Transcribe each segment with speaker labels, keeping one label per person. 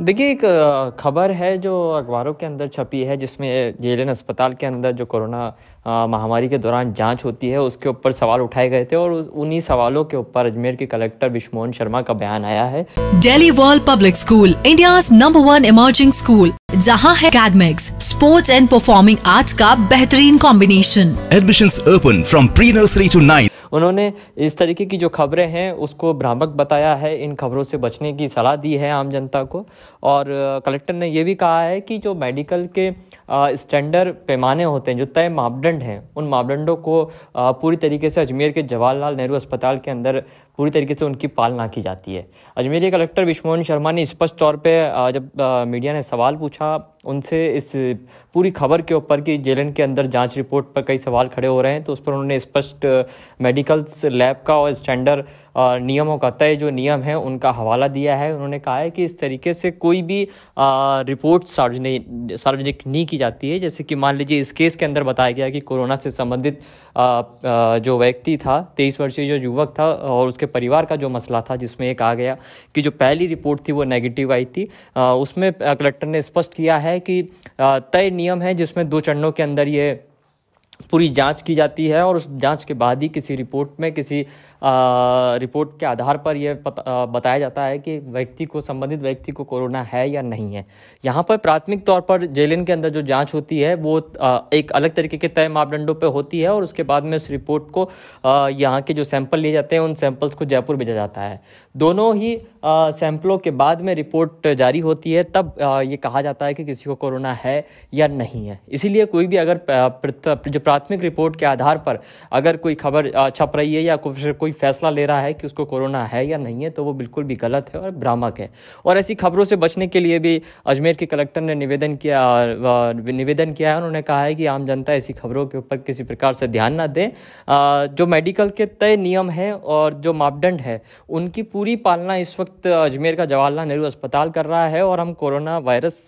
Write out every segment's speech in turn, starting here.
Speaker 1: देखिए एक खबर है जो अखबारों के अंदर छपी है जिसमें जेलन अस्पताल के अंदर जो कोरोना महामारी के दौरान जांच होती है उसके ऊपर सवाल उठाए गए थे और उन्हीं सवालों के ऊपर अजमेर के कलेक्टर विश्वमोहन शर्मा का बयान आया है Delhi world public school India number one emerging school जहां है academics sports and performing arts का बेहतरीन combination admission open from pre nursery to nine उन्होंने इस तरीके की जो खबरें हैं उसको भ्रामक बताया है इन खबरों से बचने की सलाह दी है आम जनता को और कलेक्टर ने यह भी कहा है कि जो मेडिकल के स्टैंडर्ड पैमाने होते हैं जो तय मापदंड हैं उन मापदंडों को पूरी तरीके से अजमेर के जवाहरलाल नेहरू अस्पताल के अंदर पूरी तरीके से उनकी पालना की जाती है अजमेर के कलेक्टर विश्वमोहन शर्मा ने स्पष्ट तौर पर जब मीडिया ने सवाल पूछा पूछा उनसे इस पूरी खबर के ऊपर कि जेलन के अंदर जांच रिपोर्ट पर कई सवाल खड़े हो रहे हैं तो उस पर उन्होंने स्पष्ट मेडिकल्स लैब का और स्टैंडर्ड नियमों का तय जो नियम है उनका हवाला दिया है उन्होंने कहा है कि इस तरीके से कोई भी रिपोर्ट सार्वजनिक सार्वजनिक नहीं की जाती है जैसे कि मान लीजिए इस केस के अंदर बताया गया कि कोरोना से संबंधित जो व्यक्ति था तेईस वर्षीय जो युवक था और उसके परिवार का जो मसला था जिसमें एक आ गया कि जो पहली रिपोर्ट थी वो नेगेटिव आई थी उसमें कलेक्टर ने स्पष्ट किया है कि तय नियम है जिसमें दो चरणों के अंदर ये पूरी जांच की जाती है और उस जांच के बाद ही किसी रिपोर्ट में किसी रिपोर्ट के आधार पर यह बताया जाता है कि व्यक्ति को संबंधित व्यक्ति को कोरोना है या नहीं है यहाँ पर प्राथमिक तौर पर जेलिन के अंदर जो जाँच होती है वो एक अलग तरीके के तय मापदंडों पर होती है और उसके बाद में इस रिपोर्ट को यहाँ के जो सैंपल लिए जाते हैं उन सैंपल्स को जयपुर भेजा जाता है दोनों ही सैंपलों के बाद में रिपोर्ट जारी होती है तब ये कहा जाता है कि किसी को कोरोना है या नहीं है इसीलिए कोई भी अगर जो प्राथमिक रिपोर्ट के आधार पर अगर कोई खबर छप रही है या फिर कोई कोई फैसला ले रहा है कि उसको कोरोना है या नहीं है तो वो बिल्कुल भी गलत है और भ्रामक है और ऐसी खबरों से बचने के लिए भी अजमेर के कलेक्टर ने निवेदन किया और निवेदन किया है उन्होंने कहा है कि आम जनता ऐसी खबरों के ऊपर किसी प्रकार से ध्यान ना दें जो मेडिकल के तय नियम हैं और जो मापदंड है उनकी पूरी पालना इस वक्त अजमेर का जवाहरलाल नेहरू अस्पताल कर रहा है और हम कोरोना वायरस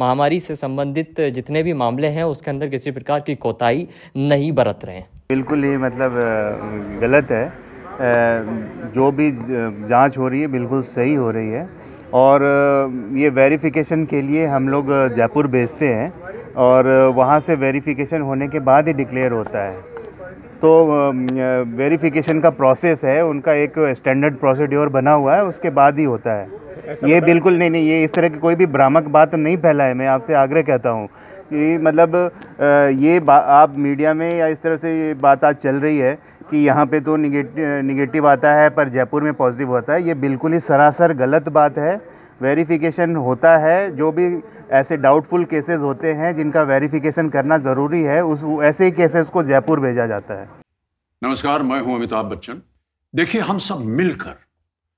Speaker 1: महामारी से संबंधित जितने भी मामले हैं उसके अंदर किसी प्रकार की कोताही नहीं बरत रहे हैं
Speaker 2: बिल्कुल ही मतलब गलत है जो भी जांच हो रही है बिल्कुल सही हो रही है और ये वेरिफिकेशन के लिए हम लोग जयपुर भेजते हैं और वहाँ से वेरिफिकेशन होने के बाद ही डिक्लेयर होता है तो वेरिफिकेशन का प्रोसेस है उनका एक स्टैंडर्ड प्रोसीड्योर बना हुआ है उसके बाद ही होता है ये बिल्कुल नहीं नहीं ये इस तरह की कोई भी भ्रामक बात नहीं फैलाए मैं आपसे आग्रह कहता हूँ कि मतलब ये आप मीडिया में या इस तरह से ये बात आज चल रही है कि यहाँ पे तो निगेटिव निगेटिव आता है पर जयपुर में पॉजिटिव होता है ये बिल्कुल ही सरासर गलत बात है वेरिफिकेशन होता है जो भी ऐसे डाउटफुल केसेस होते हैं जिनका वेरिफिकेशन करना ज़रूरी है उस ऐसे ही केसेस को जयपुर भेजा जाता है
Speaker 3: नमस्कार मैं हूं अमिताभ बच्चन देखिए हम सब मिलकर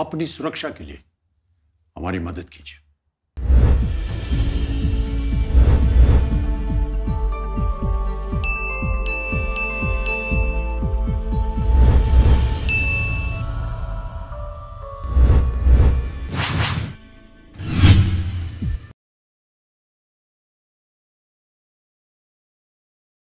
Speaker 3: अपनी सुरक्षा के लिए हमारी मदद कीजिए